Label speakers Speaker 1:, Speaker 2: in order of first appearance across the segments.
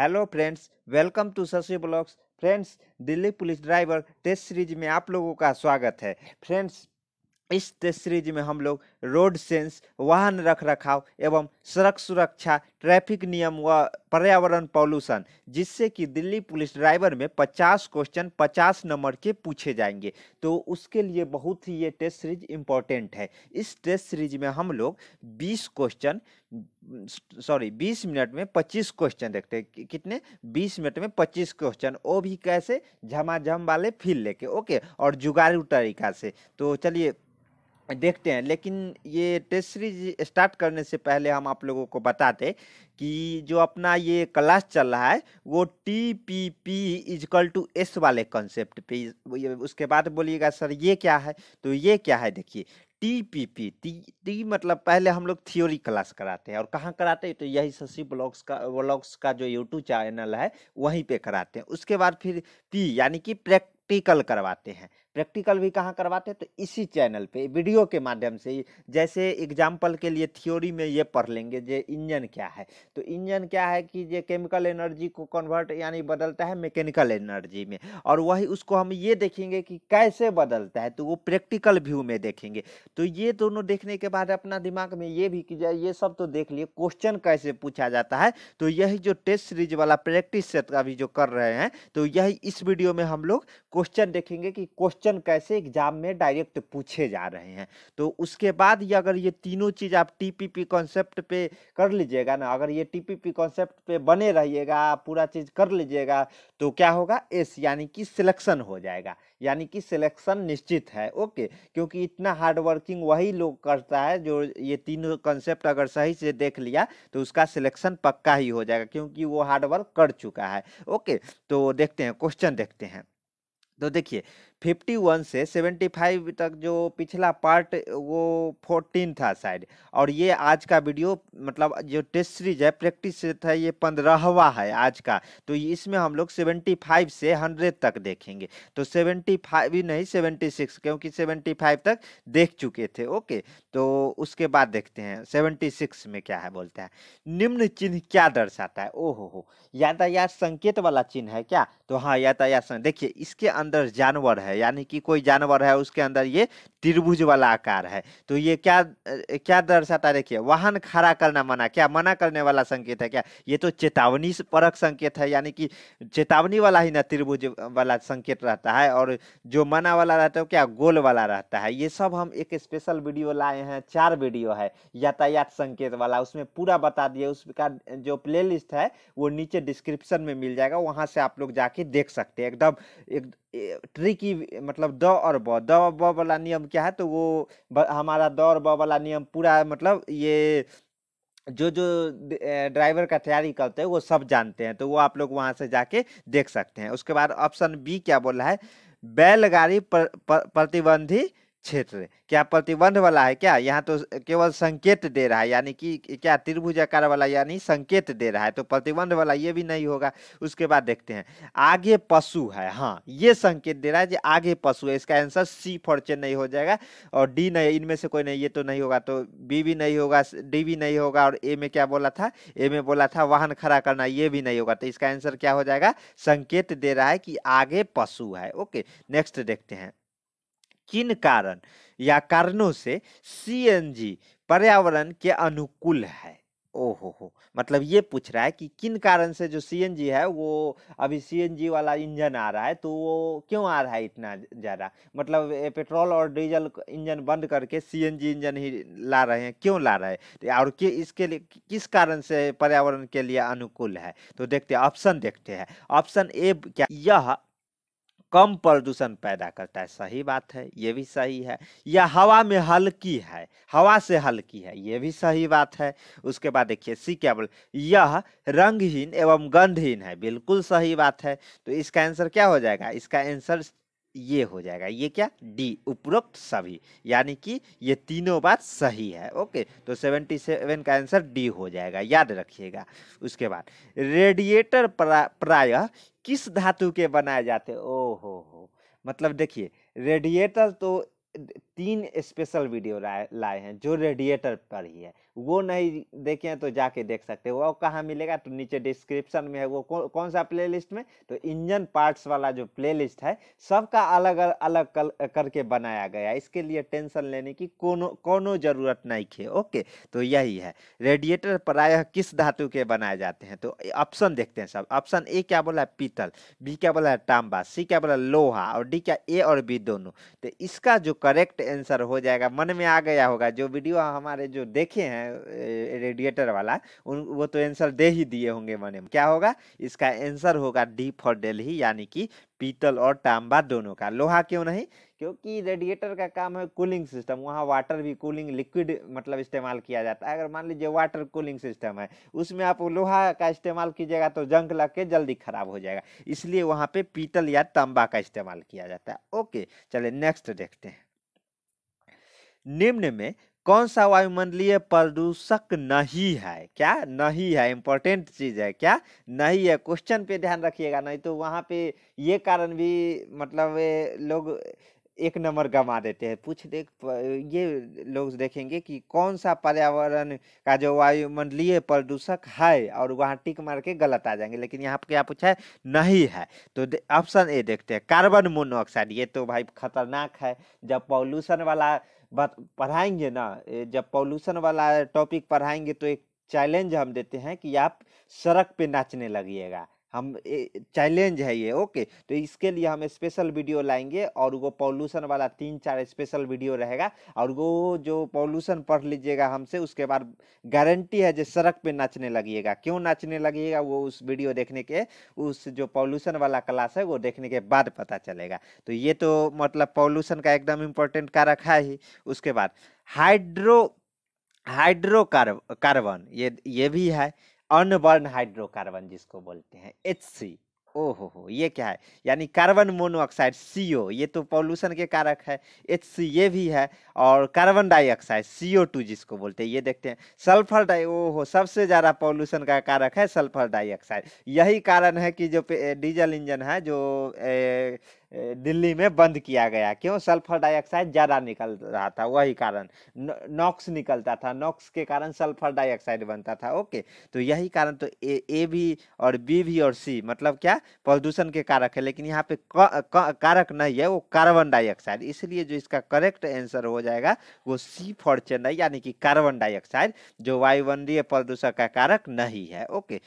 Speaker 1: hello friends welcome to Shashi blogs friends Delhi police driver test series में आप लोगों का स्वागत है फ्रेंड्स इस टेस्ट सीरीज में हम लोग रोड सेंस वाहन रख रखाव एवं सड़क सुरक्षा ट्रैफिक नियम व पर्यावरण पॉल्यूशन जिससे कि दिल्ली पुलिस ड्राइवर में 50 क्वेश्चन 50 नंबर के पूछे जाएंगे तो उसके लिए बहुत ही ये टेस्ट सीरीज इम्पॉर्टेंट है इस टेस्ट सीरीज में हम लोग 20 क्वेश्चन सॉरी 20 मिनट में 25 क्वेश्चन देखते हैं कितने 20 मिनट में 25 क्वेश्चन वो भी कैसे झमाझम वाले फील लेके ओके और जुगाड़ू तरीका से तो चलिए देखते हैं लेकिन ये टेस्ट सीरीज स्टार्ट करने से पहले हम आप लोगों को बताते कि जो अपना ये क्लास चल रहा है वो T P P equal to S वाले कॉन्सेप्ट पे उसके बाद बोलिएगा सर ये क्या है तो ये क्या है देखिए T P P T T मतलब पहले हम लोग थियोरी क्लास कराते हैं और कहाँ कराते हैं तो यही शशि ब्लॉग्स का ब्लॉग्स का जो यूट्यूब चैनल है वहीं पे कराते हैं उसके बाद फिर पी यानी कि प्रैक्टिकल करवाते हैं प्रैक्टिकल भी कहाँ करवाते हैं तो इसी चैनल पे वीडियो के माध्यम से ही जैसे एग्जाम्पल के लिए थ्योरी में ये पढ़ लेंगे जो इंजन क्या है तो इंजन क्या है कि जो केमिकल एनर्जी को कन्वर्ट यानी बदलता है मैकेनिकल एनर्जी में और वही उसको हम ये देखेंगे कि कैसे बदलता है तो वो प्रैक्टिकल व्यू में देखेंगे तो ये दोनों देखने के बाद अपना दिमाग में ये भी कि ये सब तो देख लिए क्वेश्चन कैसे पूछा जाता है तो यही जो टेस्ट सीरीज वाला प्रैक्टिस सेट अभी जो कर रहे हैं तो यही इस वीडियो में हम लोग क्वेश्चन देखेंगे कि क्वेश्चन क्वेश्चन कैसे एग्जाम में डायरेक्ट पूछे जा रहे हैं तो उसके बाद ये अगर ये तीनों चीज़ आप टीपीपी कॉन्सेप्ट पे कर लीजिएगा ना अगर ये टीपीपी कॉन्सेप्ट पे बने रहिएगा पूरा चीज़ कर लीजिएगा तो क्या होगा एस यानी कि सिलेक्शन हो जाएगा यानी कि सिलेक्शन निश्चित है ओके क्योंकि इतना हार्ड वर्किंग वही लोग करता है जो ये तीनों कॉन्सेप्ट अगर सही से देख लिया तो उसका सिलेक्शन पक्का ही हो जाएगा क्योंकि वो हार्डवर्क कर चुका है ओके तो देखते हैं क्वेश्चन देखते हैं तो देखिए 51 से 75 तक जो पिछला पार्ट वो 14 था शायद और ये आज का वीडियो मतलब जो टेस्ट सीरीज है प्रैक्टिस था ये पंद्रहवा है आज का तो इसमें हम लोग 75 से 100 तक देखेंगे तो 75 ही नहीं 76 क्योंकि 75 तक देख चुके थे ओके तो उसके बाद देखते हैं 76 में क्या है बोलते हैं निम्न चिन्ह क्या दर्शाता है ओहो हो यातायात संकेत वाला चिन्ह है क्या तो हाँ यातायात देखिए इसके अंदर जानवर है है यानी कि कोई जानवर है उसके अंदर ये त्रिभुज वाला आकार है तो ये क्या क्या दर्शाता है देखिए वाहन खड़ा करना मना क्या मना करने वाला संकेत है क्या ये तो चेतावनी परक संकेत है यानी कि चेतावनी वाला ही ना त्रिभुज वाला संकेत रहता है और जो मना वाला रहता है क्या गोल वाला रहता है ये सब हम एक स्पेशल वीडियो लाए हैं चार वीडियो है यातायात संकेत वाला उसमें पूरा बता दिए उसका जो प्ले है वो नीचे डिस्क्रिप्शन में मिल जाएगा वहाँ से आप लोग जाके देख सकते हैं एकदम एक ट्रिकी मतलब द और ब द ब वाला नियम क्या है तो वो हमारा द और ब वाला नियम पूरा मतलब ये जो जो ड्राइवर का तैयारी करते हैं वो सब जानते हैं तो वो आप लोग वहाँ से जाके देख सकते हैं उसके बाद ऑप्शन बी क्या बोला है बैलगाड़ी पर, पर, प्रतिबंधी क्षेत्र क्या प्रतिबंध वाला है क्या यहाँ तो केवल संकेत दे रहा है यानी कि क्या त्रिभुजाकार वाला यानी संकेत दे रहा है तो प्रतिबंध वाला ये भी नहीं होगा उसके बाद देखते हैं आगे पशु है हाँ ये संकेत दे रहा है जो आगे पशु है इसका आंसर सी फॉर चेन्नई हो जाएगा और डी नहीं इनमें से कोई नहीं ये तो नहीं होगा तो बी भी नहीं होगा डी भी नहीं होगा और ए में क्या बोला था ए में बोला था वाहन खड़ा करना ये भी नहीं होगा तो इसका आंसर क्या हो जाएगा संकेत दे रहा है कि आगे पशु है ओके नेक्स्ट देखते हैं किन कारण या कारणों से सीएनजी पर्यावरण के अनुकूल है ओहो हो मतलब ये पूछ रहा है कि किन कारण से जो सीएनजी है वो अभी सीएनजी वाला इंजन आ रहा है तो वो क्यों आ रहा है इतना ज़्यादा मतलब पेट्रोल और डीजल इंजन बंद करके सीएनजी इंजन ही ला रहे हैं क्यों ला रहे हैं और कि इसके लिए किस कारण से पर्यावरण के लिए अनुकूल है तो देखते ऑप्शन देखते हैं ऑप्शन ए क्या यह कम प्रदूषण पैदा करता है सही बात है ये भी सही है या हवा में हल्की है हवा से हल्की है ये भी सही बात है उसके बाद देखिए सी क्या बोल यह रंगहीन एवं गंधहीन है बिल्कुल सही बात है तो इसका आंसर क्या हो जाएगा इसका आंसर ये हो जाएगा ये क्या डी उपरोक्त सभी यानी कि ये तीनों बात सही है ओके तो सेवेंटी सेवन का आंसर डी हो जाएगा याद रखिएगा उसके बाद रेडिएटर प्रा, प्रायः किस धातु के बनाए जाते हो हो मतलब देखिए रेडिएटर तो तीन स्पेशल वीडियो लाए हैं जो रेडिएटर पर ही है वो नहीं देखे तो जाके देख सकते हैं वो कहाँ मिलेगा तो नीचे डिस्क्रिप्शन में है वो कौ, कौन सा प्लेलिस्ट में तो इंजन पार्ट्स वाला जो प्लेलिस्ट है सबका अलग अलग कल, करके बनाया गया इसके लिए टेंशन लेने की कोनो कोनो जरूरत नहीं है ओके तो यही है रेडिएटर प्रायः किस धातु के बनाए जाते हैं तो ऑप्शन देखते हैं सब ऑप्शन ए क्या बोला है पीतल बी क्या बोला है तांबा सी क्या बोला लोहा और डी क्या ए और बी दोनों तो इसका जो करेक्ट आंसर हो जाएगा मन में आ गया होगा जो वीडियो हमारे जो देखे हैं रेडिएटर वाला उन वो तो आंसर दे ही दिए होंगे मैंने क्या होगा इसका आंसर होगा डी फॉर डेल्ही यानी कि पीतल और तांबा दोनों का लोहा क्यों नहीं क्योंकि रेडिएटर का काम है कूलिंग सिस्टम वहाँ वाटर भी कूलिंग लिक्विड मतलब इस्तेमाल किया जाता है अगर मान लीजिए वाटर कूलिंग सिस्टम है उसमें आप लोहा का इस्तेमाल कीजिएगा तो जंग लग के जल्दी ख़राब हो जाएगा इसलिए वहाँ पे पीतल या तांबा का इस्तेमाल किया जाता है ओके चले नेक्स्ट देखते हैं निम्न में कौन सा वायुमंडलीय प्रदूषक नहीं है क्या नहीं है इम्पोर्टेंट चीज है क्या नहीं है क्वेश्चन पे ध्यान रखिएगा नहीं तो वहाँ पे ये कारण भी मतलब लोग एक नंबर गंवा देते हैं पूछ देख ये लोग देखेंगे कि कौन सा पर्यावरण का जो वायुमंडलीय प्रदूषक है और वहाँ टिक मार के गलत आ जाएंगे लेकिन यहाँ क्या पूछा है नहीं है तो ऑप्शन ए देखते हैं कार्बन मोनोऑक्साइड ये तो भाई खतरनाक है जब पॉल्यूशन वाला बात पढ़ाएंगे ना जब पॉल्यूशन वाला टॉपिक पढ़ाएंगे तो एक चैलेंज हम देते हैं कि आप सड़क पे नाचने लगिएगा हम चैलेंज है ये ओके तो इसके लिए हम स्पेशल वीडियो लाएंगे और वो पॉल्यूशन वाला तीन चार स्पेशल वीडियो रहेगा और वो जो पॉल्यूशन पढ़ लीजिएगा हमसे उसके बाद गारंटी है जो सड़क पे नाचने लगिएगा क्यों नाचने लगिएगा वो उस वीडियो देखने के उस जो पॉल्यूशन वाला क्लास है वो देखने के बाद पता चलेगा तो ये तो मतलब पॉल्यूशन का एकदम इम्पोर्टेंट कारक है ही उसके बाद हाइड्रो हाइड्रोकार्बन ये ये भी है अनबर्न हाइड्रोकार्बन जिसको बोलते हैं एच सी ओ हो ये क्या है यानी कार्बन मोनोऑक्साइड सी ओ ये तो पॉल्यूशन के कारक है एच सी ये भी है और carbon dioxide C O two जिसको बोलते हैं ये देखते हैं सल्फर डाई ओ हो सबसे ज़्यादा पॉल्यूशन का कारक है सल्फर डाइऑक्साइड यही कारण है कि जो डीजल इंजन है जो ए, दिल्ली में बंद किया गया क्यों सल्फर डाइऑक्साइड ज़्यादा निकल रहा था वही कारण नॉक्स निकलता था नॉक्स के कारण सल्फर डाइऑक्साइड बनता था ओके तो यही कारण तो ए, ए भी और बी भी और सी मतलब क्या प्रदूषण के कारक है लेकिन यहाँ पे क, क, कारक नहीं है वो कार्बन डाइऑक्साइड इसलिए जो इसका करेक्ट आंसर हो जाएगा वो सी फॉर चेन्नई यानी कि कार्बन डाइऑक्साइड जो वायुमंडलीय प्रदूषण का कारक नहीं है ओके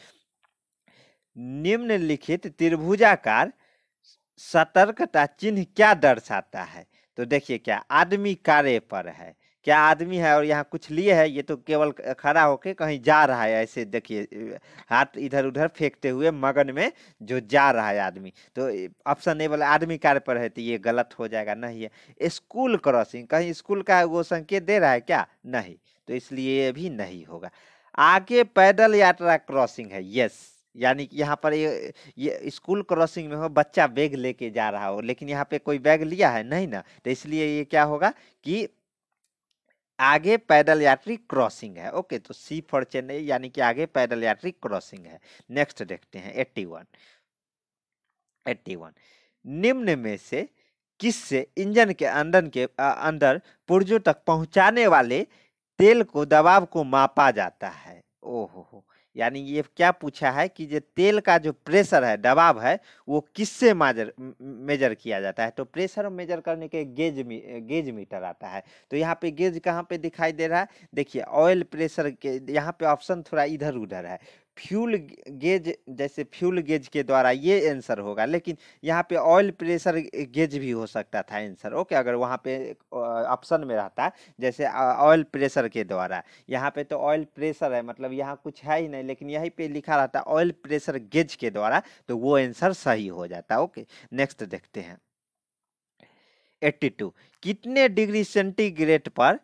Speaker 1: निम्नलिखित त्रिभुजाकार सतर्कता चिन्ह क्या दर्शाता है तो देखिए क्या आदमी कार्य पर है क्या आदमी है और यहाँ कुछ लिए है ये तो केवल खड़ा होके कहीं जा रहा है ऐसे देखिए हाथ इधर उधर फेंकते हुए मगन में जो जा रहा है आदमी तो ऑप्शन ए बोला आदमी कार्य पर है तो ये गलत हो जाएगा नहीं है स्कूल क्रॉसिंग कहीं स्कूल का वो संकेत दे रहा है क्या नहीं तो इसलिए भी नहीं होगा आगे पैदल यात्रा क्रॉसिंग है यस यानी कि यहाँ पर ये ये स्कूल क्रॉसिंग में हो बच्चा बैग लेके जा रहा हो लेकिन यहाँ पे कोई बैग लिया है नहीं ना तो इसलिए ये क्या होगा कि आगे पैदल यात्री क्रॉसिंग है ओके तो सी फॉर चेन्नई यानी कि आगे पैदल यात्री क्रॉसिंग है नेक्स्ट देखते हैं एट्टी वन एट्टी वन निम्न में से किससे इंजन के अंदर के अंदर पुर्जों तक पहुंचाने वाले तेल को दबाव को मापा जाता है ओहो यानी ये क्या पूछा है कि जो तेल का जो प्रेशर है दबाव है वो किससे माजर मेजर किया जाता है तो प्रेशर मेजर करने के गेज मी, गेज मीटर आता है तो यहाँ पे गेज कहाँ पे दिखाई दे रहा है देखिए ऑयल प्रेशर के यहाँ पे ऑप्शन थोड़ा इधर उधर है फ्यूल गेज जैसे फ्यूल गेज के द्वारा ये आंसर होगा लेकिन यहाँ पे ऑयल प्रेशर गेज भी हो सकता था आंसर ओके अगर वहाँ पे ऑप्शन में रहता जैसे ऑयल प्रेशर के द्वारा यहाँ पे तो ऑयल प्रेशर है मतलब यहाँ कुछ है ही नहीं लेकिन यहीं पे लिखा रहता ऑयल प्रेशर गेज के द्वारा तो वो आंसर सही हो जाता ओके नेक्स्ट देखते हैं एट्टी टू कितने डिग्री सेंटीग्रेड पर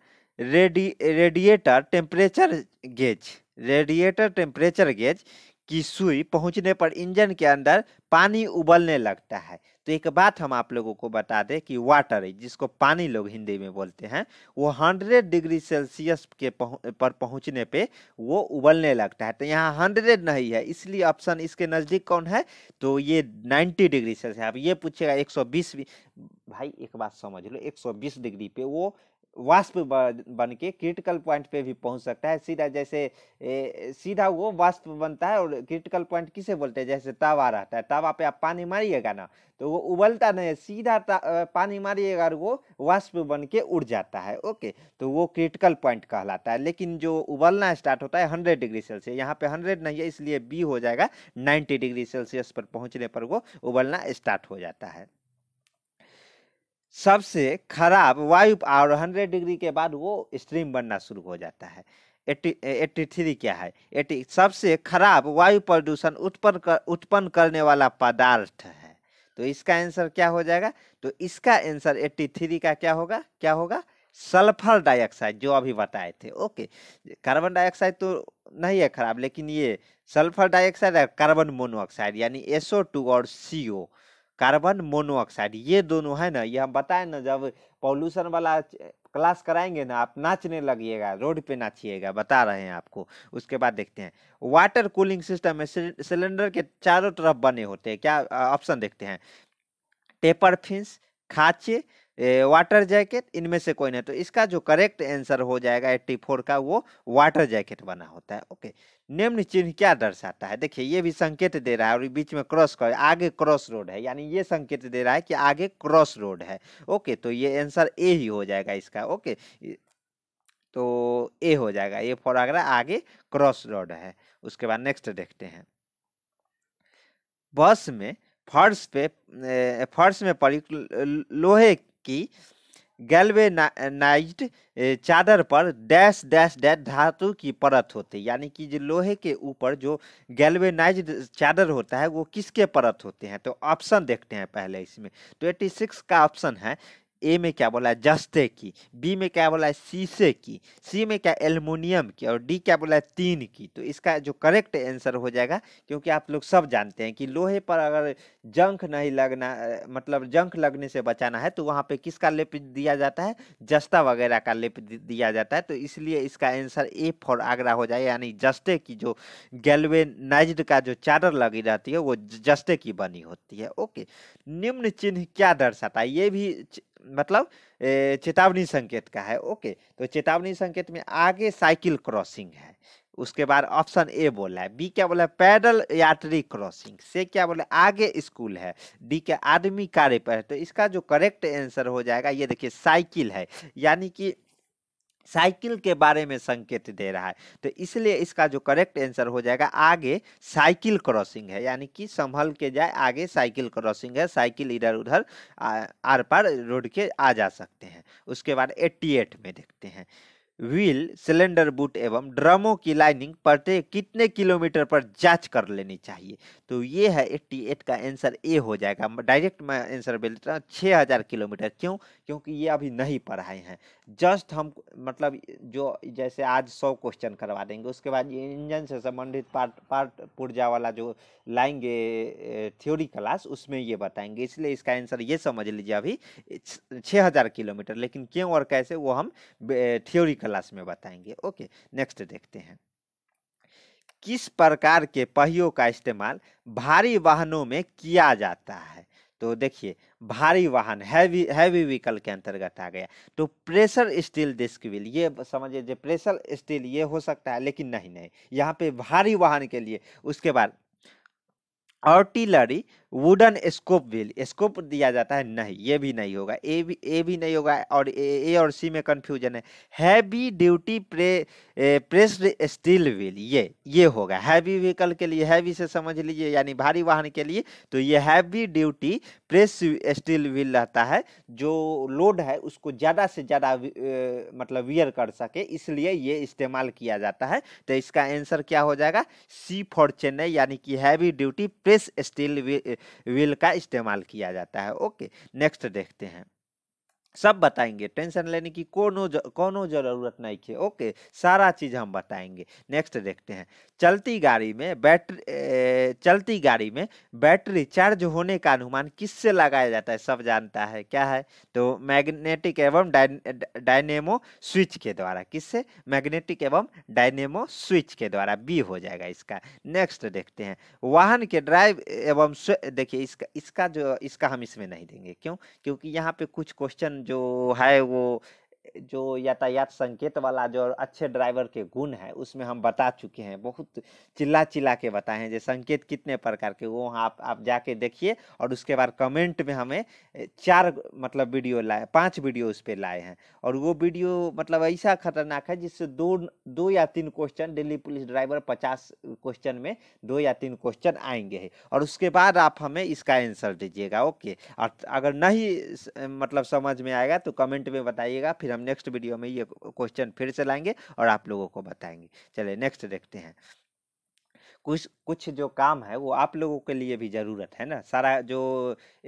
Speaker 1: ready radiator temperature gauge radiator temperature gauge की सुई पहुंचने पर इंजन के अंदर पानी उबलने लगता है तो एक बात हम आप लोगों को बता दें कि वाटर जिसको पानी लोग हिंदी में बोलते हैं वो 100 डिग्री सेल्सियस के पर पहुंचने पे वो उबलने लगता है तो यहाँ 100 नहीं है इसलिए ऑप्शन इसके नज़दीक कौन है तो ये 90 डिग्री सेल्सियस आप ये पूछेगा 120 भाई एक बात समझ लो 120 डिग्री पे वो वाष्प बन के क्रिटिकल पॉइंट पे भी पहुंच सकता है सीधा जैसे ए, सीधा वो वाष्प बनता है और क्रिटिकल पॉइंट किसे बोलते हैं जैसे तावा रहता है तावा पे आप पानी मारिएगा ना तो वो उबलता नहीं है सीधा पानी मारिएगा और वो वाष्प बन के उड़ जाता है ओके तो वो क्रिटिकल पॉइंट कहलाता है लेकिन जो उबलना स्टार्ट होता है हंड्रेड डिग्री सेल्सियस यहाँ पे हंड्रेड नहीं है इसलिए बी हो जाएगा नाइन्टी डिग्री सेल्सियस पर पहुँचने पर वो उबलना स्टार्ट हो जाता है सबसे खराब वायु और हंड्रेड डिग्री के बाद वो स्ट्रीम बनना शुरू हो जाता है एट्टी एट्टी थ्री क्या है एट्टी सबसे खराब वायु प्रदूषण उत्पन्न कर उत्पन्न करने वाला पदार्थ है तो इसका आंसर क्या हो जाएगा तो इसका आंसर एट्टी थ्री का क्या होगा क्या होगा सल्फर डाइऑक्साइड जो अभी बताए थे ओके कार्बन डाइऑक्साइड तो नहीं है खराब लेकिन ये सल्फर डाइऑक्साइड कार्बन मोनोऑक्साइड यानी एसओ टू और सी ओ कार्बन मोनोऑक्साइड ये दोनों है ना ये हम बताए ना जब पॉल्यूशन वाला क्लास कराएंगे ना आप नाचने लगिएगा रोड पे नाचिएगा बता रहे हैं आपको उसके बाद देखते हैं वाटर कूलिंग सिस्टम में सिलेंडर के चारों तरफ बने होते हैं क्या ऑप्शन देखते हैं टेपर फिंस खाचे वाटर जैकेट इनमें से कोई नहीं तो इसका जो करेक्ट आंसर हो जाएगा एट्टी फोर का वो वाटर जैकेट बना होता है ओके निम्न चिन्ह क्या दर्शाता है देखिए ये भी संकेत दे रहा है और बीच में क्रॉस कर आगे क्रॉस रोड है यानी ये संकेत दे रहा है कि आगे क्रॉस रोड है ओके तो ये आंसर ए ही हो जाएगा इसका ओके तो ए हो जाएगा ए फॉर आगरा आगे क्रॉस रोड है उसके बाद नेक्स्ट देखते हैं बस में फर्श पे फर्श में पड़ी लोहे की गैल्वेनाइज्ड चादर पर डैश डैश डैश धातु की परत होती है यानी कि जो लोहे के ऊपर जो गैल्वेनाइज्ड चादर होता है वो किसके परत होते हैं तो ऑप्शन देखते हैं पहले इसमें तो ट्वेंटी सिक्स का ऑप्शन है ए में क्या बोला है जस्ते की बी में क्या बोला है शीशे की सी में क्या एल्युमिनियम की और डी क्या बोला है तीन की तो इसका जो करेक्ट आंसर हो जाएगा क्योंकि आप लोग सब जानते हैं कि लोहे पर अगर जंख नहीं लगना मतलब जंख लगने से बचाना है तो वहाँ पे किसका लेप दिया जाता है जस्ता वगैरह का लेप दिया जाता है तो इसलिए इसका आंसर ए फॉर आगरा हो जाए यानी जस्ते की जो गैलवेनाइज्ड का जो चादर लगी रहती है वो जस्ते की बनी होती है ओके निम्न चिन्ह क्या दर्शाता है ये भी मतलब चेतावनी संकेत का है ओके तो चेतावनी संकेत में आगे साइकिल क्रॉसिंग है उसके बाद ऑप्शन ए बोला है बी क्या बोला है पैदल यात्री क्रॉसिंग से क्या बोला आगे स्कूल है डी क्या आदमी कार्य पर है तो इसका जो करेक्ट आंसर हो जाएगा ये देखिए साइकिल है यानी कि साइकिल के बारे में संकेत दे रहा है तो इसलिए इसका जो करेक्ट आंसर हो जाएगा आगे साइकिल क्रॉसिंग है यानी कि संभल के जाए आगे साइकिल क्रॉसिंग है साइकिल इधर उधर आर पार रोड के आ जा सकते हैं उसके बाद एट्टी एट में देखते हैं व्हील सिलेंडर बूट एवं ड्रमों की लाइनिंग प्रत्येक कितने किलोमीटर पर जांच कर लेनी चाहिए तो ये है एट्टी एट का आंसर ए हो जाएगा डायरेक्ट मैं आंसर दे देता हूँ छः हज़ार किलोमीटर क्यों क्योंकि ये अभी नहीं पढ़ाए हैं जस्ट हम मतलब जो जैसे आज सौ क्वेश्चन करवा देंगे उसके बाद ये इंजन से संबंधित पार्ट पार्ट पुर्जा वाला जो लाएंगे थ्योरी क्लास उसमें ये बताएंगे इसलिए इसका आंसर ये समझ लीजिए अभी छः हज़ार किलोमीटर लेकिन क्यों और कैसे वो हम थ्योरी क्लास में बताएंगे ओके नेक्स्ट देखते हैं किस प्रकार के पहियों का इस्तेमाल भारी वाहनों में किया जाता है तो देखिए भारी वाहन हैवी हैवी व्हीकल के अंतर्गत आ गया तो प्रेशर स्टील डिस्क व्हील ये समझिए जो प्रेशर स्टील ये हो सकता है लेकिन नहीं नहीं यहाँ पे भारी वाहन के लिए उसके बाद artillery wooden scope wheel scope दिया जाता है नहीं ये भी नहीं होगा ए भी ए भी नहीं होगा और ए, ए और सी में कन्फ्यूजन है heavy duty pre pressed steel wheel ये ये होगा हैवी व्हीकल के लिए हैवी से समझ लीजिए यानी भारी वाहन के लिए तो ये heavy duty press steel wheel रहता है जो लोड है उसको ज़्यादा से ज़्यादा मतलब वियर कर सके इसलिए ये इस्तेमाल किया जाता है तो इसका आंसर क्या हो जाएगा सी फॉर चेन्नई यानी कि heavy duty press steel wheel का इस्तेमाल किया जाता है ओके नेक्स्ट देखते हैं सब बताएंगे टेंशन लेने की कोनो कोनो ज़रूरत नहीं है ओके सारा चीज़ हम बताएंगे नेक्स्ट देखते हैं चलती गाड़ी में बैटरी चलती गाड़ी में बैटरी चार्ज होने का अनुमान किससे लगाया जाता है सब जानता है क्या है तो मैग्नेटिक एवं डायनेमो स्विच के द्वारा किससे मैग्नेटिक एवं डायनेमो स्विच के द्वारा बी हो जाएगा इसका नेक्स्ट देखते हैं वाहन के ड्राइव एवं देखिए इसका इसका जो इसका हम इसमें नहीं देंगे क्यों क्योंकि यहाँ पे कुछ क्वेश्चन जो है वो जो यातायात संकेत वाला जो अच्छे ड्राइवर के गुण है उसमें हम बता चुके हैं बहुत चिल्ला चिल्ला के बताए हैं जो संकेत कितने प्रकार के वो आप आप जाके देखिए और उसके बाद कमेंट में हमें चार मतलब वीडियो लाए पांच वीडियो उस पर लाए हैं और वो वीडियो मतलब ऐसा खतरनाक है जिससे दो दो या तीन क्वेश्चन दिल्ली पुलिस ड्राइवर पचास क्वेश्चन में दो या तीन क्वेश्चन आएंगे और उसके बाद आप हमें इसका आंसर दीजिएगा ओके और अगर नहीं मतलब समझ में आएगा तो कमेंट में बताइएगा फिर हमने नेक्स्ट वीडियो में ये क्वेश्चन फिर से लाएंगे और आप लोगों को बताएंगे चले नेक्स्ट देखते हैं कुछ कुछ जो काम है वो आप लोगों के लिए भी ज़रूरत है ना सारा जो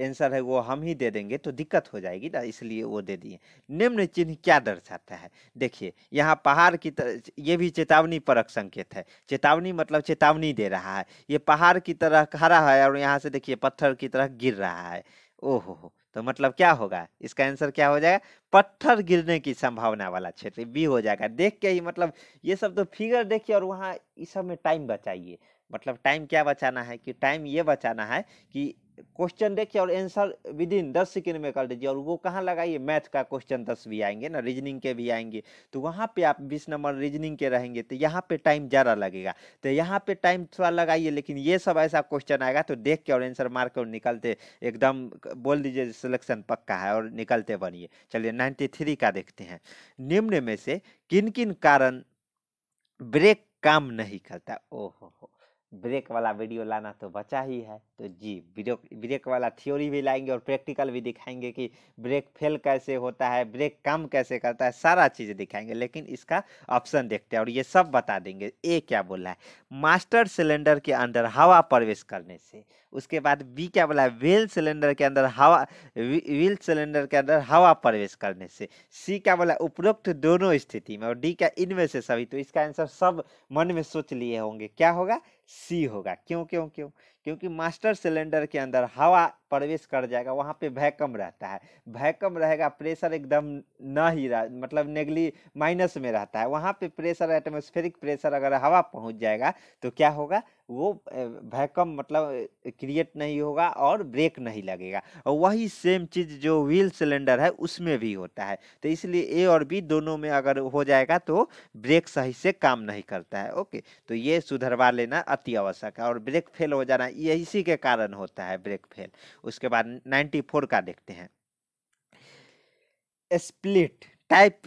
Speaker 1: आंसर है वो हम ही दे देंगे तो दिक्कत हो जाएगी ना इसलिए वो दे दिए निम्न चिन्ह क्या दर्शाता है देखिए यहाँ पहाड़ की तरह ये भी चेतावनी परक संकेत है चेतावनी मतलब चेतावनी दे रहा है ये पहाड़ की तरह खड़ा है और यहाँ से देखिए पत्थर की तरह गिर रहा है ओहो तो मतलब क्या होगा इसका आंसर क्या हो जाएगा पत्थर गिरने की संभावना वाला क्षेत्र बी हो जाएगा देख के ही मतलब ये सब तो फिगर देखिए और वहाँ इस सब में टाइम बचाइए मतलब टाइम क्या बचाना है कि टाइम ये बचाना है कि क्वेश्चन देखिए और आंसर विद इन दस सेकेंड में कर दीजिए और वो कहाँ लगाइए मैथ का क्वेश्चन दस भी आएंगे ना रीजनिंग के भी आएंगे तो वहाँ पे आप बीस नंबर रीजनिंग के रहेंगे तो यहाँ पे टाइम ज़्यादा लगेगा तो यहाँ पे टाइम थोड़ा लगाइए लेकिन ये सब ऐसा क्वेश्चन आएगा तो देख के और आंसर मार के और निकलते एकदम बोल दीजिए सिलेक्शन पक्का है और निकलते बनिए चलिए नाइन्टी का देखते हैं निम्न में से किन किन कारण ब्रेक काम नहीं करता ओहो ब्रेक वाला वीडियो लाना तो बचा ही है तो जी ब्रेक ब्रेक वाला थ्योरी भी लाएंगे और प्रैक्टिकल भी दिखाएंगे कि ब्रेक फेल कैसे होता है ब्रेक काम कैसे करता है सारा चीज़ दिखाएंगे लेकिन इसका ऑप्शन देखते हैं और ये सब बता देंगे ए क्या बोला है मास्टर सिलेंडर के अंदर हवा प्रवेश करने से उसके बाद बी क्या बोला है व्हील सिलेंडर के अंदर हवा व्हील सिलेंडर के अंदर हवा प्रवेश करने से सी क्या बोला उपरोक्त दोनों स्थिति में और डी क्या इनमें से सभी तो इसका आंसर सब मन में सोच लिए होंगे क्या होगा सी होगा क्यों क्यों क्यों क्योंकि मास्टर सिलेंडर के अंदर हवा प्रवेश कर जाएगा वहाँ पे भैकम रहता है भैकम रहेगा प्रेशर एकदम न ही रह मतलब नेगली माइनस में रहता है वहाँ पे प्रेशर एटमोस्फेरिक प्रेशर अगर हवा पहुँच जाएगा तो क्या होगा वो वैकम मतलब क्रिएट नहीं होगा और ब्रेक नहीं लगेगा और वही सेम चीज़ जो व्हील सिलेंडर है उसमें भी होता है तो इसलिए ए और बी दोनों में अगर हो जाएगा तो ब्रेक सही से काम नहीं करता है ओके तो ये सुधरवा लेना अति आवश्यक है और ब्रेक फेल हो जाना ये इसी के कारण होता है ब्रेक फेल उसके बाद नाइन्टी फोर का देखते हैं स्प्लिट टाइप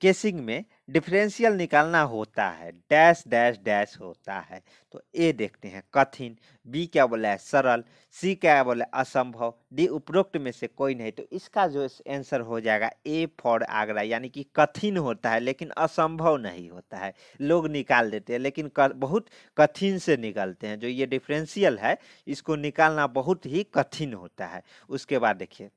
Speaker 1: केसिंग eh, में डिफरेंशियल निकालना होता है डैश डैश डैश होता है तो ए देखते हैं कठिन बी क्या बोला है सरल सी क्या बोला है असंभव डी उपरोक्त में से कोई नहीं तो इसका जो आंसर हो जाएगा ए फॉर आगरा यानी कि कठिन होता है लेकिन असंभव नहीं होता है लोग निकाल देते हैं लेकिन कर, बहुत कठिन से निकालते हैं जो ये डिफरेंशियल है इसको निकालना बहुत ही कठिन होता है उसके बाद देखिए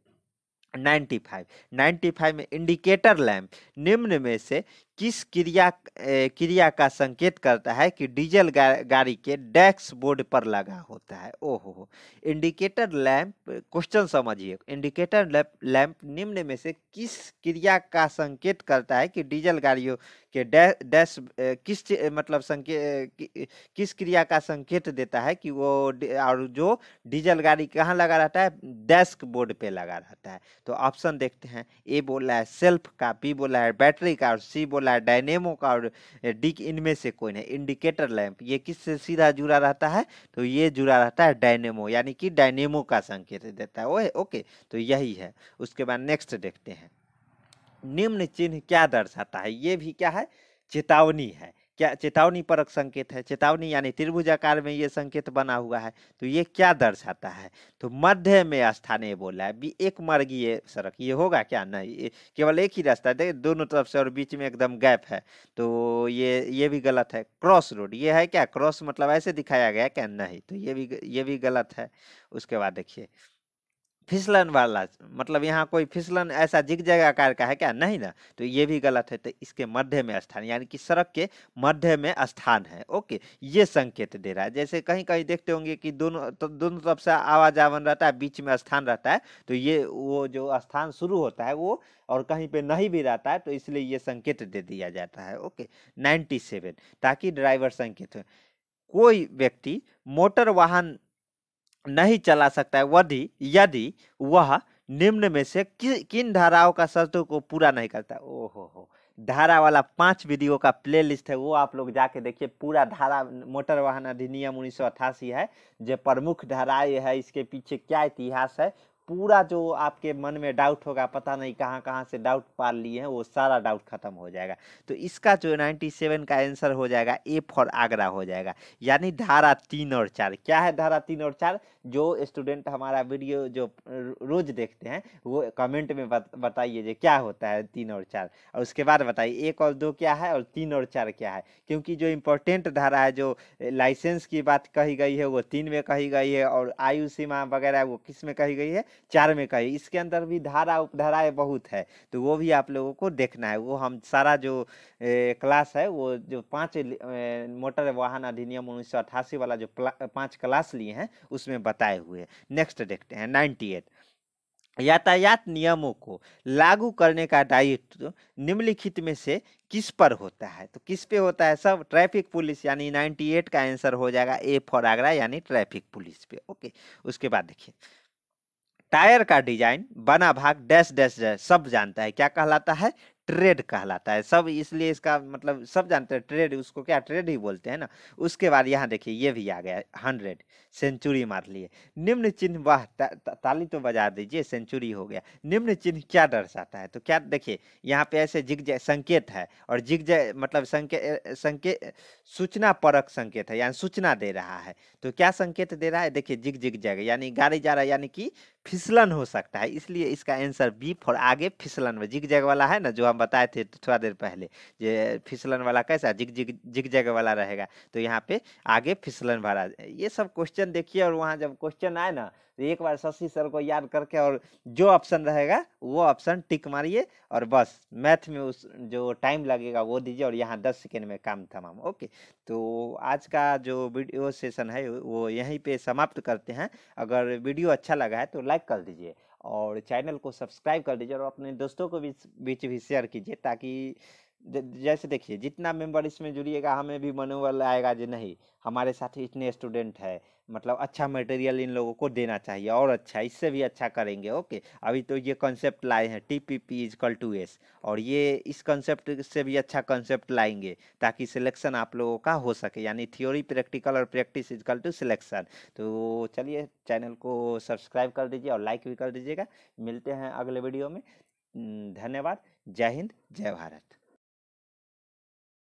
Speaker 1: 95 95 में इंडिकेटर लैंप निम्न में से किस क्रिया क्रिया का संकेत करता है कि डीजल गा, गाड़ी के डैक्स बोर्ड पर लगा होता है ओहो हो इंडिकेटर लैंप क्वेश्चन समझिए इंडिकेटर लैंप निम्न में से किस क्रिया का संकेत करता है कि डीजल गाड़ियों के डैश किस मतलब संकेत किस क्रिया का संकेत देता है कि वो और जो डीजल गाड़ी कहाँ लगा रहता है डैस्क बोर्ड पर लगा रहता है तो ऑप्शन देखते हैं ए बोला है सेल्फ का बी बोला है बैटरी का और सी बोला वाला डायनेमो का और डिक इनमें से कोई नहीं इंडिकेटर लैंप ये किससे सीधा जुड़ा रहता है तो ये जुड़ा रहता है डायनेमो यानी कि डायनेमो का संकेत देता है ओए ओके तो यही है उसके बाद नेक्स्ट देखते हैं निम्न चिन्ह क्या दर्शाता है ये भी क्या है चेतावनी है क्या चेतावनी परक संकेत है चेतावनी यानी त्रिभुजाकार में ये संकेत बना हुआ है तो ये क्या दर्शाता है तो मध्य में स्थानीय बोला है भी एक मार्गीय सड़क ये होगा क्या नहीं केवल एक ही रास्ता है दोनों तरफ से और बीच में एकदम गैप है तो ये ये भी गलत है क्रॉस रोड ये है क्या क्रॉस मतलब ऐसे दिखाया गया क्या नहीं तो ये भी ये भी गलत है उसके बाद देखिए फिसलन वाला मतलब यहाँ कोई फिसलन ऐसा जिग जग आकार का है क्या नहीं ना तो ये भी गलत है तो इसके मध्य में स्थान यानी कि सड़क के मध्य में स्थान है ओके ये संकेत दे रहा है जैसे कहीं कहीं देखते होंगे कि दोनों तो दोनों तरफ से आवाजावन रहता है बीच में स्थान रहता है तो ये वो जो स्थान शुरू होता है वो और कहीं पे नहीं भी रहता है तो इसलिए ये संकेत दे दिया जाता है ओके नाइन्टी सेवन ताकि ड्राइवर संकेत कोई व्यक्ति मोटर वाहन नहीं चला सकता है वधि यदि वह निम्न में से कि, किन धाराओं का शर्तों को पूरा नहीं करता ओहो हो धारा वाला पांच वीडियो का प्ले लिस्ट है वो आप लोग जाके देखिए पूरा धारा मोटर वाहन अधिनियम उन्नीस है जो प्रमुख धाराएं है इसके पीछे क्या इतिहास है पूरा जो आपके मन में डाउट होगा पता नहीं कहाँ कहाँ से डाउट पाल लिए हैं वो सारा डाउट खत्म हो जाएगा तो इसका जो 97 का आंसर हो जाएगा ए फॉर आगरा हो जाएगा यानी धारा तीन और चार क्या है धारा तीन और चार जो स्टूडेंट हमारा वीडियो जो रोज देखते हैं वो कमेंट में बताइए जो क्या होता है तीन और चार और उसके बाद बताइए एक और दो क्या है और तीन और चार क्या है क्योंकि जो इम्पोर्टेंट धारा है जो लाइसेंस की बात कही गई है वो तीन में कही गई है और आयु सीमा वगैरह वो किस में कही गई है चार में कही इसके अंदर भी धारा उपधाराएं बहुत है तो वो भी आप लोगों को देखना है वो हम सारा जो ए, क्लास है वो जो पाँच मोटर वाहन अधिनियम उन्नीस सौ अट्ठासी वाला जो पाँच क्लास लिए हैं उसमें बताए हुए हैं नेक्स्ट देखते हैं नाइन्टी एट यातायात नियमों को लागू करने का दायित्व निम्नलिखित में से किस पर होता है तो किस पे होता है सब ट्रैफिक पुलिस यानी 98 का आंसर हो जाएगा ए फॉर आगरा यानी ट्रैफिक पुलिस पे ओके उसके बाद देखिए टायर का डिजाइन बना भाग डैश डैश डैश सब जानता है क्या कहलाता है ट्रेड कहलाता है सब इसलिए इसका मतलब सब जानते हैं ट्रेड उसको क्या ट्रेड ही बोलते हैं ना उसके बाद यहाँ देखिए ये भी आ गया हंड्रेड सेंचुरी मार लिए निम्न चिन्ह वाह ता, ता, ताली तो बजा दीजिए सेंचुरी हो गया निम्न चिन्ह क्या दर्शाता है तो क्या देखिए यहाँ पे ऐसे जिग संकेत है और जिग मतलब संकेत संकेत सूचना परक संकेत है यानी सूचना दे रहा है तो क्या संकेत दे रहा है देखिए जिग जिग जग यानी गाड़ी जा रहा है यानी कि फिसलन हो सकता है इसलिए इसका आंसर बी फॉर आगे फिसलन में जिग जग वाला है ना जो हम बताए थे तो थोड़ा देर पहले ये फिसलन वाला कैसा जिग जिग जिग जग वाला रहेगा तो यहाँ पे आगे फिसलन भरा ये सब क्वेश्चन देखिए और वहाँ जब क्वेश्चन आए ना तो एक बार शशि सर को याद करके और जो ऑप्शन रहेगा वो ऑप्शन टिक मारिए और बस मैथ में उस जो टाइम लगेगा वो दीजिए और यहाँ दस सेकेंड में काम तमाम ओके तो आज का जो वीडियो सेशन है वो यहीं पे समाप्त करते हैं अगर वीडियो अच्छा लगा है तो लाइक कर दीजिए और चैनल को सब्सक्राइब कर दीजिए और अपने दोस्तों को भी बीच भी शेयर कीजिए ताकि जैसे देखिए जितना मेंबर इसमें जुड़िएगा हमें भी मनोबल आएगा जो नहीं हमारे साथ इतने स्टूडेंट है मतलब अच्छा मटेरियल इन लोगों को देना चाहिए और अच्छा इससे भी अच्छा करेंगे ओके अभी तो ये कॉन्सेप्ट लाए हैं T P P equal to S और ये इस कॉन्सेप्ट से भी अच्छा कॉन्सेप्ट लाएंगे ताकि सिलेक्शन आप लोगों का हो सके यानी थ्योरी प्रैक्टिकल और प्रैक्टिस इजकल टू सिलेक्शन तो चलिए चैनल को सब्सक्राइब कर दीजिए और लाइक भी कर दीजिएगा मिलते हैं अगले वीडियो में धन्यवाद जय हिंद जय भारत